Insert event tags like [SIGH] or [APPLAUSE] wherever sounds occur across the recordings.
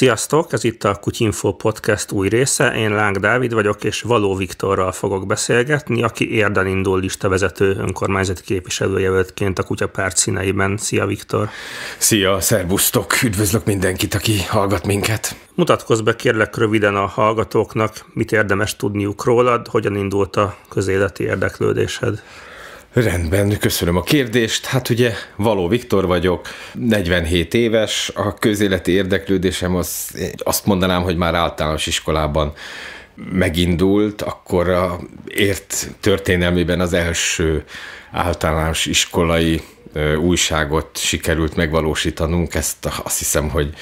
Sziasztok, ez itt a Kutyinfo Podcast új része, én Láng Dávid vagyok, és Való Viktorral fogok beszélgetni, aki érden indul listavezető önkormányzati képviselőjelöltként a kutyapárt színeiben. Szia Viktor! Szia, szervusztok! Üdvözlök mindenkit, aki hallgat minket! Mutatkozz be kérlek röviden a hallgatóknak, mit érdemes tudniuk rólad, hogyan indult a közéleti érdeklődésed? Rendben, köszönöm a kérdést. Hát ugye Való Viktor vagyok, 47 éves, a közéleti érdeklődésem az, azt mondanám, hogy már általános iskolában megindult, akkor a ért történelmében az első általános iskolai újságot sikerült megvalósítanunk, ezt azt hiszem, hogy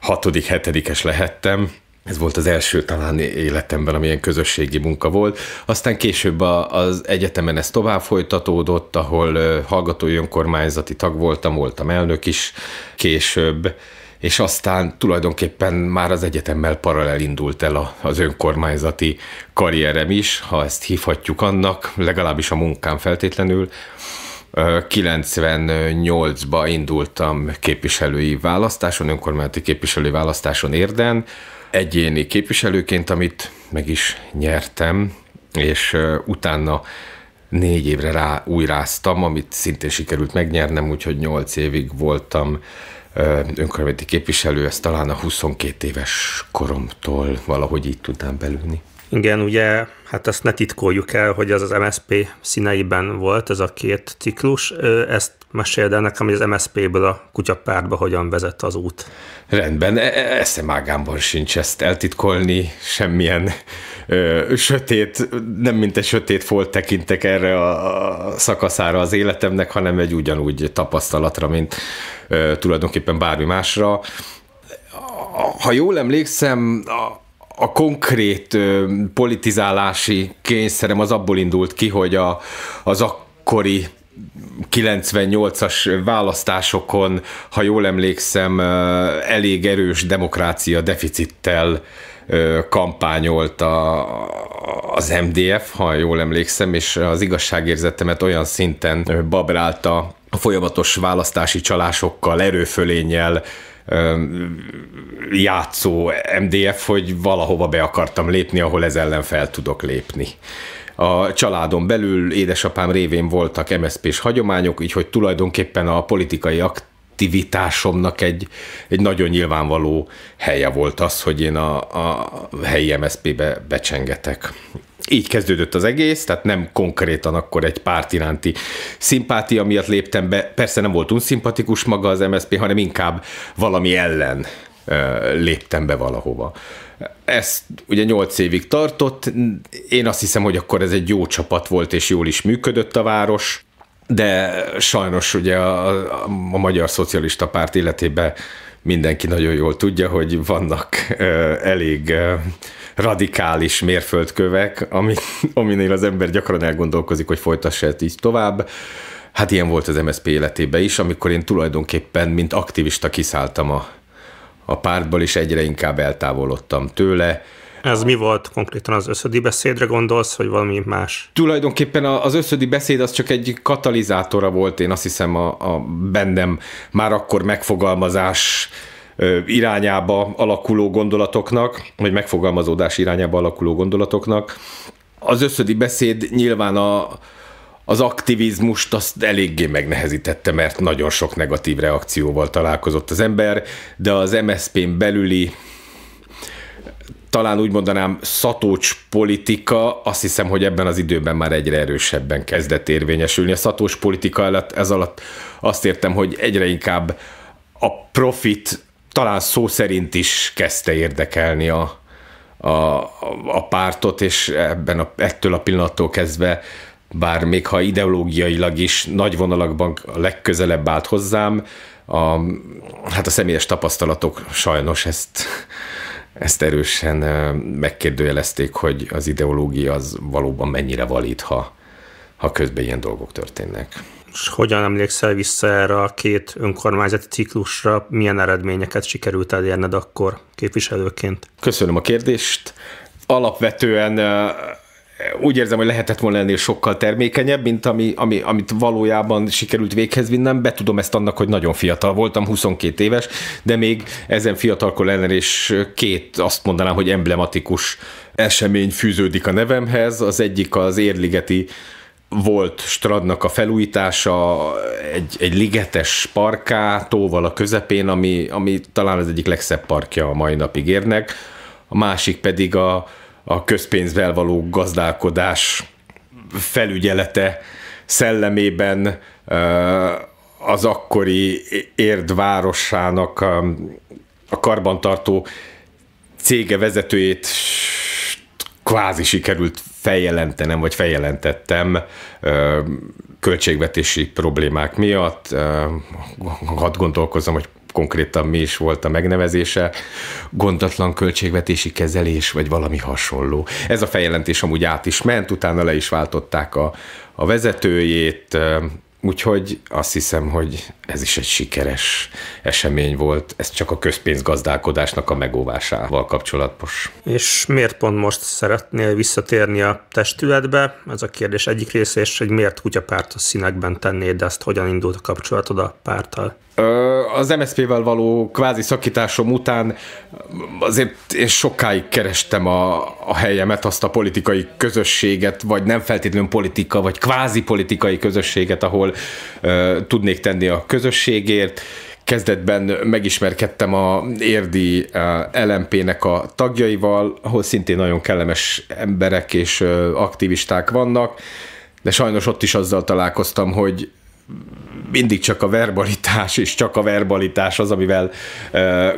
hatodik, hetedikes lehettem, ez volt az első talán életemben, amilyen közösségi munka volt. Aztán később a, az egyetemen ez tovább folytatódott, ahol hallgatói önkormányzati tag voltam, voltam elnök is később, és aztán tulajdonképpen már az egyetemmel paralel indult el a, az önkormányzati karrierem is, ha ezt hívhatjuk annak, legalábbis a munkám feltétlenül. 98-ba indultam képviselői választáson, önkormányzati képviselői választáson érden, egyéni képviselőként, amit meg is nyertem, és utána négy évre rá újráztam, amit szintén sikerült megnyernem, úgyhogy nyolc évig voltam önkormányzati képviselő, ez talán a 22 éves koromtól valahogy így tudtam belülni. Igen, ugye, hát ezt ne titkoljuk el, hogy az az MSP színeiben volt ez a két ciklus. Ezt meséld el nekem, hogy az MSP-ből a kutyapártba hogyan vezet az út. Rendben, e, e, eszemágámban sincs ezt eltitkolni, semmilyen ö, sötét, nem mint egy sötét folt tekintek erre a, a szakaszára az életemnek, hanem egy ugyanúgy tapasztalatra, mint ö, tulajdonképpen bármi másra. Ha jól emlékszem, a, a konkrét politizálási kényszerem az abból indult ki, hogy a, az akkori 98-as választásokon, ha jól emlékszem, elég erős demokrácia deficittel kampányolt a, az MDF, ha jól emlékszem, és az igazságérzetemet olyan szinten babrálta a folyamatos választási csalásokkal, erőfölénnyel, játszó MDF, hogy valahova be akartam lépni, ahol ez ellen fel tudok lépni. A családon belül édesapám révén voltak MSZP-s hagyományok, így hogy tulajdonképpen a politikai aktivitásomnak egy, egy nagyon nyilvánvaló helye volt az, hogy én a, a helyi MSZP-be becsengetek. Így kezdődött az egész, tehát nem konkrétan akkor egy párt iránti szimpátia miatt léptem be. Persze nem volt unszimpatikus maga az MSZP, hanem inkább valami ellen léptem be valahova. Ez ugye nyolc évig tartott, én azt hiszem, hogy akkor ez egy jó csapat volt, és jól is működött a város, de sajnos ugye a, a, Magyar Szocialista Párt életében mindenki nagyon jól tudja, hogy vannak elég radikális mérföldkövek, ami, aminél az ember gyakran elgondolkozik, hogy folytassa ezt így tovább. Hát ilyen volt az MSZP életében is, amikor én tulajdonképpen, mint aktivista kiszálltam a a pártból, is egyre inkább eltávolodtam tőle. Ez mi volt konkrétan az összödi beszédre gondolsz, vagy valami más? Tulajdonképpen az összödi beszéd az csak egy katalizátora volt, én azt hiszem a, a bennem már akkor megfogalmazás irányába alakuló gondolatoknak, vagy megfogalmazódás irányába alakuló gondolatoknak. Az összödi beszéd nyilván a, az aktivizmust azt eléggé megnehezítette, mert nagyon sok negatív reakcióval találkozott az ember, de az MSZP-n belüli talán úgy mondanám szatócs politika, azt hiszem, hogy ebben az időben már egyre erősebben kezdett érvényesülni. A szatócs politika alatt, ez alatt azt értem, hogy egyre inkább a profit talán szó szerint is kezdte érdekelni a, a, a pártot, és ebben a, ettől a pillanattól kezdve bár még ha ideológiailag is nagy vonalakban a legközelebb állt hozzám, a, hát a személyes tapasztalatok sajnos ezt, ezt erősen megkérdőjelezték, hogy az ideológia az valóban mennyire valít, ha, ha közben ilyen dolgok történnek. És hogyan emlékszel vissza erre a két önkormányzati ciklusra, milyen eredményeket sikerült elérned akkor képviselőként? Köszönöm a kérdést. Alapvetően úgy érzem, hogy lehetett volna ennél sokkal termékenyebb, mint ami, ami, amit valójában sikerült véghez vinnem. betudom ezt annak, hogy nagyon fiatal voltam, 22 éves, de még ezen fiatalkor ellen és két azt mondanám, hogy emblematikus esemény fűződik a nevemhez. Az egyik az érligeti volt strandnak a felújítása, egy, egy ligetes parká, tóval a közepén, ami, ami talán az egyik legszebb parkja a mai napig érnek. A másik pedig a, a közpénzvel való gazdálkodás felügyelete szellemében eh, az akkori érdvárosának eh, a karbantartó cége vezetőjét kvázi sikerült feljelentenem, vagy feljelentettem költségvetési problémák miatt. Hadd gondolkozom, hogy konkrétan mi is volt a megnevezése, gondatlan költségvetési kezelés, vagy valami hasonló. Ez a feljelentés amúgy át is ment, utána le is váltották a, a vezetőjét, Úgyhogy azt hiszem, hogy ez is egy sikeres esemény volt, ez csak a közpénzgazdálkodásnak a megóvásával kapcsolatos. És miért pont most szeretnél visszatérni a testületbe? Ez a kérdés egyik része, és hogy miért kutyapárt a színekben tennéd ezt, hogyan indult a kapcsolatod a párttal? az MSZP-vel való kvázi szakításom után azért én sokáig kerestem a, a helyemet, azt a politikai közösséget, vagy nem feltétlenül politika, vagy kvázi politikai közösséget, ahol uh, tudnék tenni a közösségért. Kezdetben megismerkedtem a érdi uh, LMP-nek a tagjaival, ahol szintén nagyon kellemes emberek és uh, aktivisták vannak, de sajnos ott is azzal találkoztam, hogy mindig csak a verbalitás, és csak a verbalitás az, amivel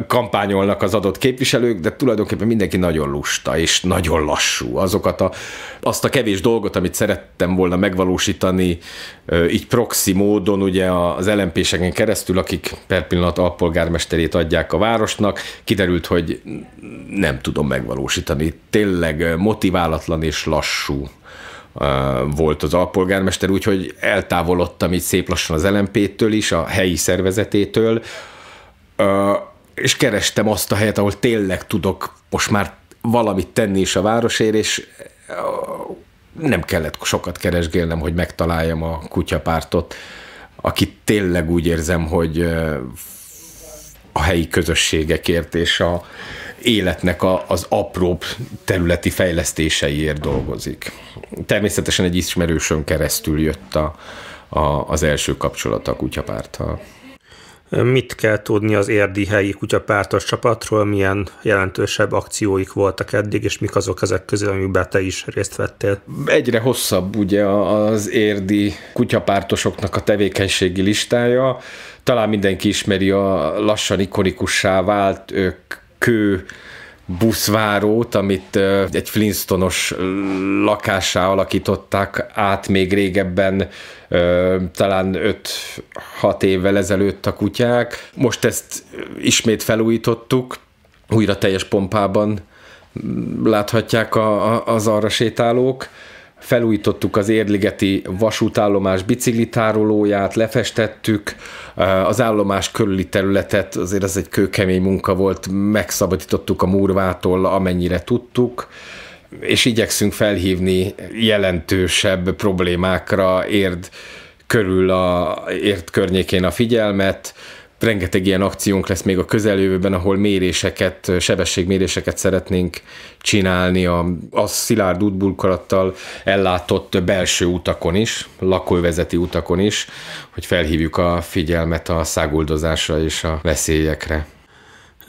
kampányolnak az adott képviselők, de tulajdonképpen mindenki nagyon lusta, és nagyon lassú. Azokat a, azt a kevés dolgot, amit szerettem volna megvalósítani, így proxy módon ugye az lmp keresztül, akik per pillanat alpolgármesterét adják a városnak, kiderült, hogy nem tudom megvalósítani. Tényleg motiválatlan és lassú volt az alpolgármester, úgyhogy eltávolodtam itt szép lassan az LMP-től is, a helyi szervezetétől, és kerestem azt a helyet, ahol tényleg tudok most már valamit tenni is a városért, és nem kellett sokat keresgélnem, hogy megtaláljam a kutyapártot, akit tényleg úgy érzem, hogy a helyi közösségekért és a, életnek a, az apróbb területi fejlesztéseiért dolgozik. Természetesen egy ismerősön keresztül jött a, a, az első kapcsolat a kutyapárttal. Mit kell tudni az érdi helyi kutyapártos csapatról, milyen jelentősebb akcióik voltak eddig, és mik azok ezek közül, amikben te is részt vettél? Egyre hosszabb ugye az érdi kutyapártosoknak a tevékenységi listája. Talán mindenki ismeri a lassan ikonikussá vált ők kő buszvárót, amit egy Flintstonos lakássá alakították át még régebben, talán 5-6 évvel ezelőtt a kutyák. Most ezt ismét felújítottuk, újra teljes pompában láthatják a, az arra sétálók felújítottuk az Érligeti vasútállomás biciklitárolóját, lefestettük eh, az állomás körüli területet, azért ez egy kőkemény munka volt, megszabadítottuk a murvától, amennyire tudtuk, és igyekszünk felhívni jelentősebb problémákra érd körül a ért környékén a figyelmet, rengeteg ilyen akciónk lesz még a közeljövőben, ahol méréseket, sebességméréseket szeretnénk csinálni a, a szilárd útburkolattal ellátott belső utakon is, lakóvezeti utakon is, hogy felhívjuk a figyelmet a száguldozásra és a veszélyekre.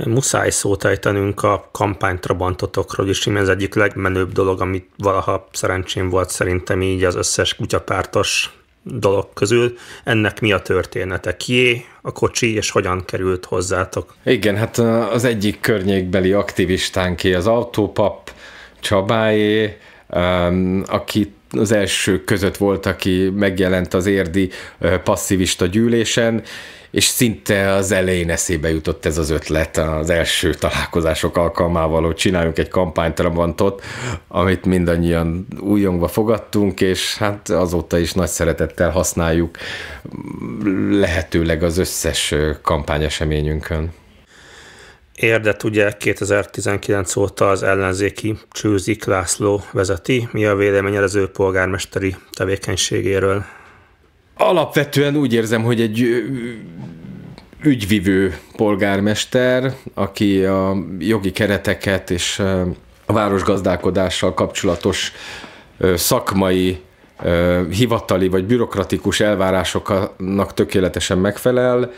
Muszáj szót ejtenünk a kampánytrabantotokról is, ez egyik legmenőbb dolog, amit valaha szerencsém volt szerintem így az összes kutyapártos dolog közül. Ennek mi a története? Kié a kocsi, és hogyan került hozzátok? Igen, hát az egyik környékbeli aktivistánké az autópap Csabáé, akit az első között volt, aki megjelent az érdi passzivista gyűlésen, és szinte az elején eszébe jutott ez az ötlet az első találkozások alkalmával, hogy csináljunk egy kampánytrabantot, amit mindannyian újongva fogadtunk, és hát azóta is nagy szeretettel használjuk mm, lehetőleg az összes kampányeseményünkön. Érdet ugye 2019 óta az ellenzéki Csőzik László vezeti. Mi a véleményed az ő polgármesteri tevékenységéről? Alapvetően úgy érzem, hogy egy ügyvivő polgármester, aki a jogi kereteket és a városgazdálkodással kapcsolatos szakmai hivatali vagy bürokratikus elvárásoknak tökéletesen megfelel.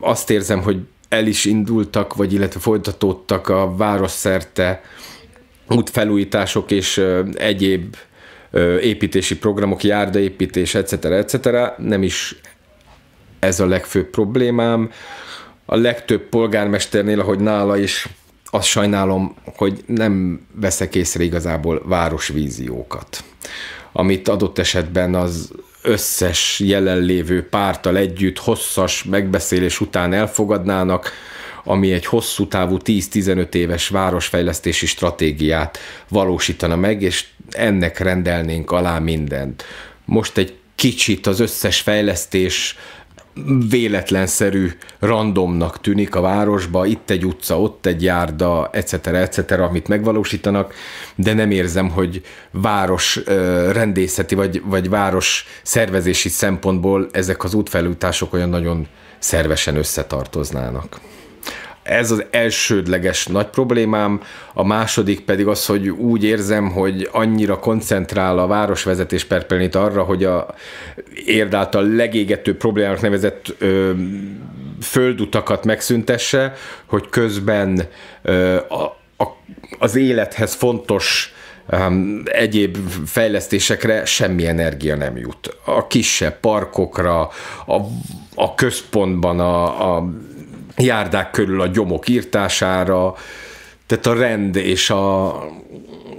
Azt érzem, hogy el is indultak, vagy illetve folytatódtak a városszerte útfelújítások és egyéb építési programok, járdaépítés, etc. etc. Nem is ez a legfőbb problémám. A legtöbb polgármesternél, ahogy nála is, azt sajnálom, hogy nem veszek észre igazából városvíziókat, amit adott esetben az összes jelenlévő pártal együtt hosszas megbeszélés után elfogadnának, ami egy hosszú távú 10-15 éves városfejlesztési stratégiát valósítana meg, és ennek rendelnénk alá mindent. Most egy kicsit az összes fejlesztés véletlenszerű randomnak tűnik a városba, itt egy utca, ott egy járda, etc., etc., amit megvalósítanak, de nem érzem, hogy város rendészeti vagy, vagy város szervezési szempontból ezek az útfelújtások olyan nagyon szervesen összetartoznának. Ez az elsődleges nagy problémám, a második pedig az, hogy úgy érzem, hogy annyira koncentrál a városvezetés perpelnit arra, hogy a érdáltal legégető problémának nevezett ö, földutakat megszüntesse, hogy közben ö, a, a, az élethez fontos egyéb fejlesztésekre semmi energia nem jut. A kisebb parkokra, a, a központban a, a járdák körül a gyomok írtására, tehát a rend és a,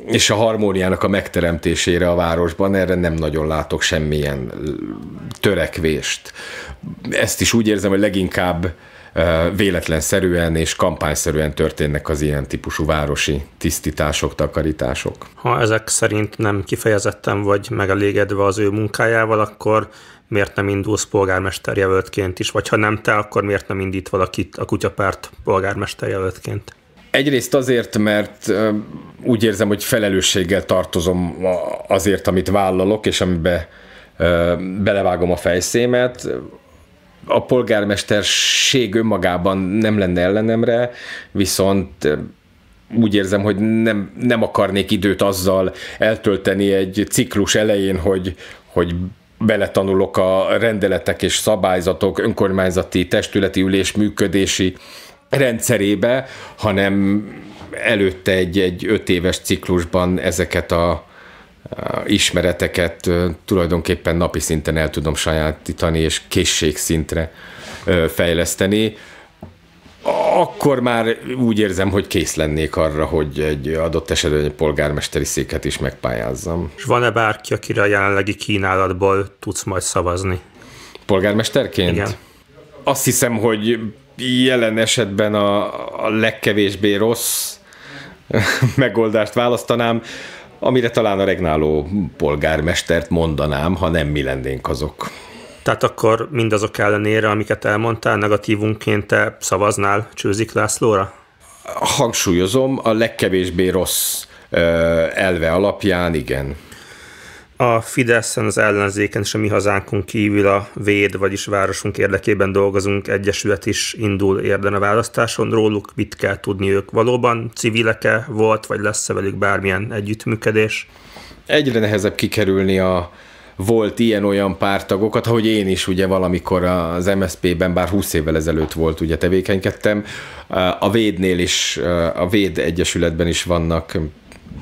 és a harmóniának a megteremtésére a városban, erre nem nagyon látok semmilyen törekvést. Ezt is úgy érzem, hogy leginkább véletlenszerűen és kampányszerűen történnek az ilyen típusú városi tisztítások, takarítások. Ha ezek szerint nem kifejezetten vagy megelégedve az ő munkájával, akkor miért nem indulsz polgármester jelöltként is, vagy ha nem te, akkor miért nem indít valakit a kutyapárt polgármester jelöltként? Egyrészt azért, mert úgy érzem, hogy felelősséggel tartozom azért, amit vállalok, és amiben belevágom a fejszémet a polgármesterség önmagában nem lenne ellenemre, viszont úgy érzem, hogy nem, nem akarnék időt azzal eltölteni egy ciklus elején, hogy, hogy beletanulok a rendeletek és szabályzatok, önkormányzati, testületi ülés működési rendszerébe, hanem előtte egy, egy öt éves ciklusban ezeket a Eh, ismereteket eh, tulajdonképpen napi szinten el tudom sajátítani, és készségszintre eh, fejleszteni, akkor már úgy érzem, hogy kész lennék arra, hogy egy adott esetben egy polgármesteri széket is megpályázzam. És van-e bárki, akire a jelenlegi kínálatból tudsz majd szavazni? Polgármesterként? Igen. Azt hiszem, hogy jelen esetben a, a legkevésbé rossz [LAUGHS] megoldást választanám amire talán a regnáló polgármestert mondanám, ha nem mi lennénk azok. Tehát akkor mindazok ellenére, amiket elmondtál, negatívunként te szavaznál Csőzik Lászlóra? Hangsúlyozom, a legkevésbé rossz elve alapján igen a Fideszen, az ellenzéken és a mi hazánkon kívül a Véd, vagyis Városunk érdekében dolgozunk, egyesület is indul érden a választáson. Róluk mit kell tudni ők? Valóban civileke volt, vagy lesz-e velük bármilyen együttműködés? Egyre nehezebb kikerülni a volt ilyen-olyan pártagokat, ahogy én is ugye valamikor az MSZP-ben, bár 20 évvel ezelőtt volt, ugye tevékenykedtem, a Védnél is, a Véd Egyesületben is vannak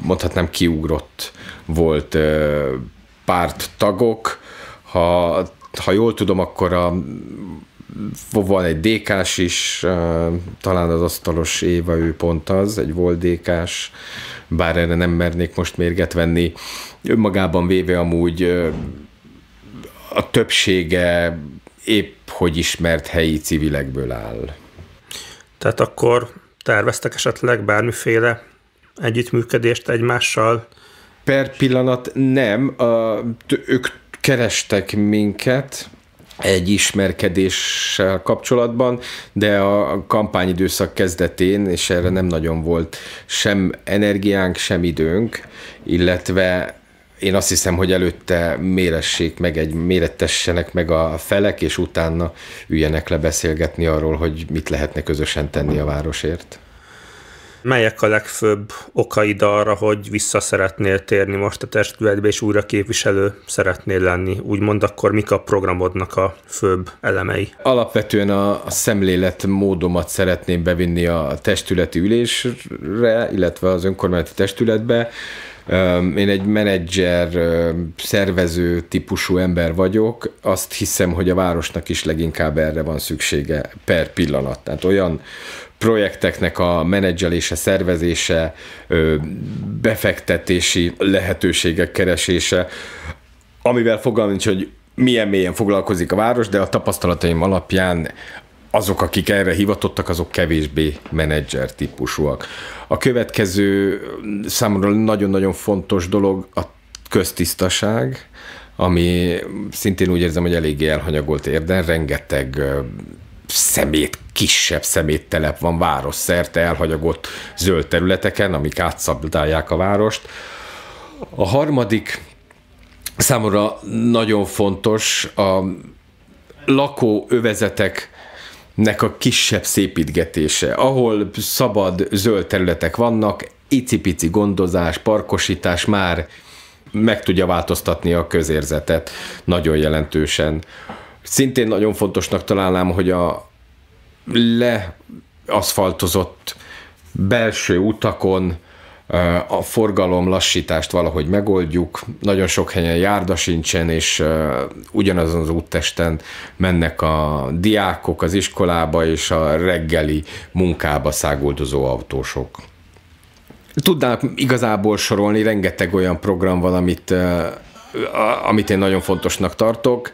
mondhatnám kiugrott volt tagok, Ha, ha jól tudom, akkor a, van egy DK-s is, talán az asztalos Éva, ő pont az, egy volt DK-s, bár erre nem mernék most mérget venni. Önmagában véve amúgy a többsége épp hogy ismert helyi civilekből áll. Tehát akkor terveztek esetleg bármiféle együttműködést egymással? Per pillanat nem. A, ők kerestek minket, egy ismerkedéssel kapcsolatban, de a kampányidőszak kezdetén, és erre nem nagyon volt sem energiánk, sem időnk, illetve én azt hiszem, hogy előtte méressék meg, egy, mérettessenek meg a felek, és utána üljenek le beszélgetni arról, hogy mit lehetne közösen tenni a városért. Melyek a legfőbb okaid arra, hogy vissza szeretnél térni most a testületbe, és újra képviselő szeretnél lenni? Úgymond akkor mik a programodnak a főbb elemei? Alapvetően a, a szemléletmódomat szeretném bevinni a testületi ülésre, illetve az önkormányzati testületbe én egy menedzser, szervező típusú ember vagyok, azt hiszem, hogy a városnak is leginkább erre van szüksége per pillanat. Tehát olyan projekteknek a menedzselése, szervezése, befektetési lehetőségek keresése, amivel fogalmam nincs, hogy milyen mélyen foglalkozik a város, de a tapasztalataim alapján azok, akik erre hivatottak, azok kevésbé menedzser típusúak. A következő mm, számomra nagyon-nagyon fontos dolog a köztisztaság, ami szintén úgy érzem, hogy eléggé elhanyagolt érden, rengeteg szemét, kisebb szeméttelep van város szerte elhagyagott zöld területeken, amik átszabdálják a várost. A harmadik számomra nagyon fontos a lakóövezetek nek a kisebb szépítgetése, ahol szabad zöld területek vannak, icipici gondozás, parkosítás már meg tudja változtatni a közérzetet nagyon jelentősen. Szintén nagyon fontosnak találnám, hogy a leaszfaltozott belső utakon a forgalom lassítást valahogy megoldjuk, nagyon sok helyen járda sincsen, és ugyanazon az úttesten mennek a diákok az iskolába és a reggeli munkába száguldozó autósok. Tudnák igazából sorolni, rengeteg olyan program van, amit, amit én nagyon fontosnak tartok,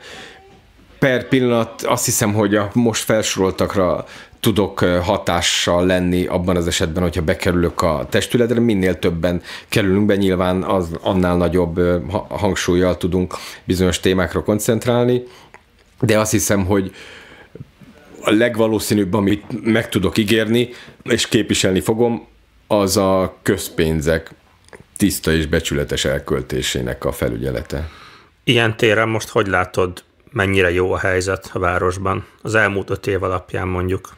per pillanat azt hiszem, hogy a most felsoroltakra tudok hatással lenni abban az esetben, hogyha bekerülök a testületre, minél többen kerülünk be, nyilván az, annál nagyobb hangsúlyjal tudunk bizonyos témákra koncentrálni, de azt hiszem, hogy a legvalószínűbb, amit meg tudok ígérni, és képviselni fogom, az a közpénzek tiszta és becsületes elköltésének a felügyelete. Ilyen téren most hogy látod, mennyire jó a helyzet a városban? Az elmúlt öt év alapján mondjuk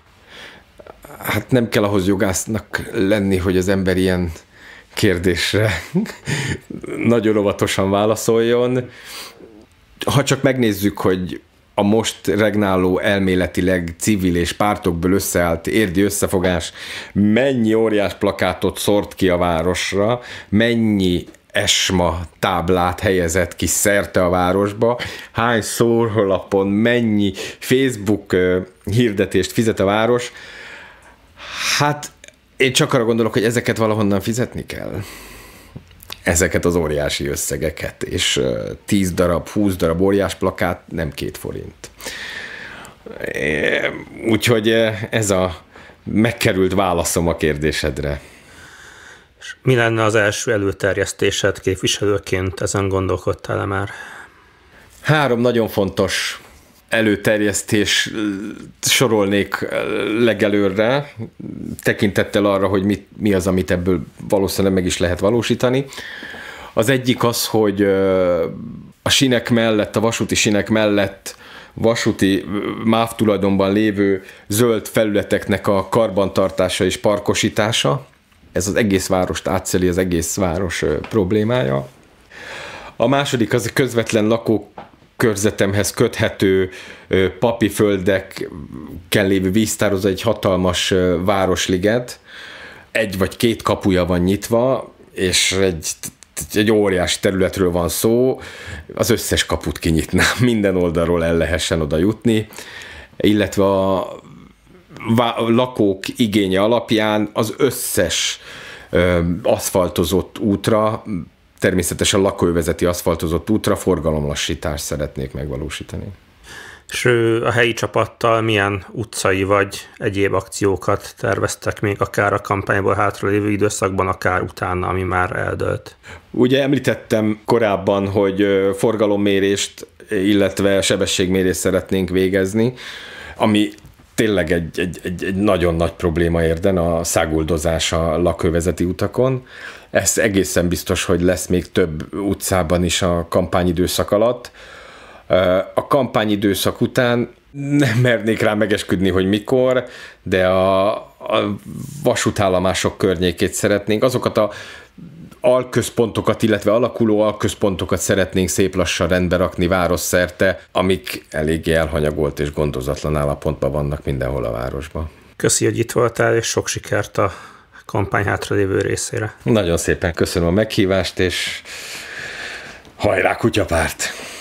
hát nem kell ahhoz jogásznak lenni, hogy az ember ilyen kérdésre [LAUGHS] nagyon óvatosan válaszoljon. Ha csak megnézzük, hogy a most regnáló elméletileg civil és pártokból összeállt érdi összefogás mennyi óriás plakátot szort ki a városra, mennyi esma táblát helyezett ki szerte a városba, hány szórólapon, mennyi Facebook hirdetést fizet a város, Hát én csak arra gondolok, hogy ezeket valahonnan fizetni kell. Ezeket az óriási összegeket, és 10 darab, 20 darab óriás plakát nem két forint. Úgyhogy ez a megkerült válaszom a kérdésedre. mi lenne az első előterjesztésed képviselőként? Ezen gondolkodtál -e már? Három nagyon fontos előterjesztés sorolnék legelőre, tekintettel arra, hogy mit, mi az, amit ebből valószínűleg meg is lehet valósítani. Az egyik az, hogy a sinek mellett, a vasúti sinek mellett vasúti MÁV tulajdonban lévő zöld felületeknek a karbantartása és parkosítása. Ez az egész várost átszeli, az egész város problémája. A második az a közvetlen lakók körzetemhez köthető papiföldekkel lévő víztároz egy hatalmas városliget, egy vagy két kapuja van nyitva, és egy, egy óriási területről van szó, az összes kaput kinyitnám, [LAUGHS] minden oldalról el lehessen oda jutni, illetve a lakók igénye alapján az összes aszfaltozott útra természetesen lakóövezeti aszfaltozott útra forgalomlassítást szeretnék megvalósítani. És a helyi csapattal milyen utcai vagy egyéb akciókat terveztek még akár a kampányból hátralévő időszakban, akár utána, ami már eldölt? Ugye említettem korábban, hogy forgalommérést, illetve sebességmérést szeretnénk végezni, ami tényleg egy, egy, egy, egy nagyon nagy probléma érden a száguldozás a lakővezeti utakon. Ez egészen biztos, hogy lesz még több utcában is a kampányidőszak alatt. A kampányidőszak után nem mernék rá megesküdni, hogy mikor, de a, a vasútállomások környékét szeretnénk, azokat a alközpontokat, illetve alakuló alközpontokat szeretnénk szép lassan rendbe rakni városszerte, amik eléggé elhanyagolt és gondozatlan állapotban vannak mindenhol a városban. Köszi, hogy itt voltál, és sok sikert a kampány hátralévő részére. Nagyon szépen köszönöm a meghívást, és hajrá kutyapárt!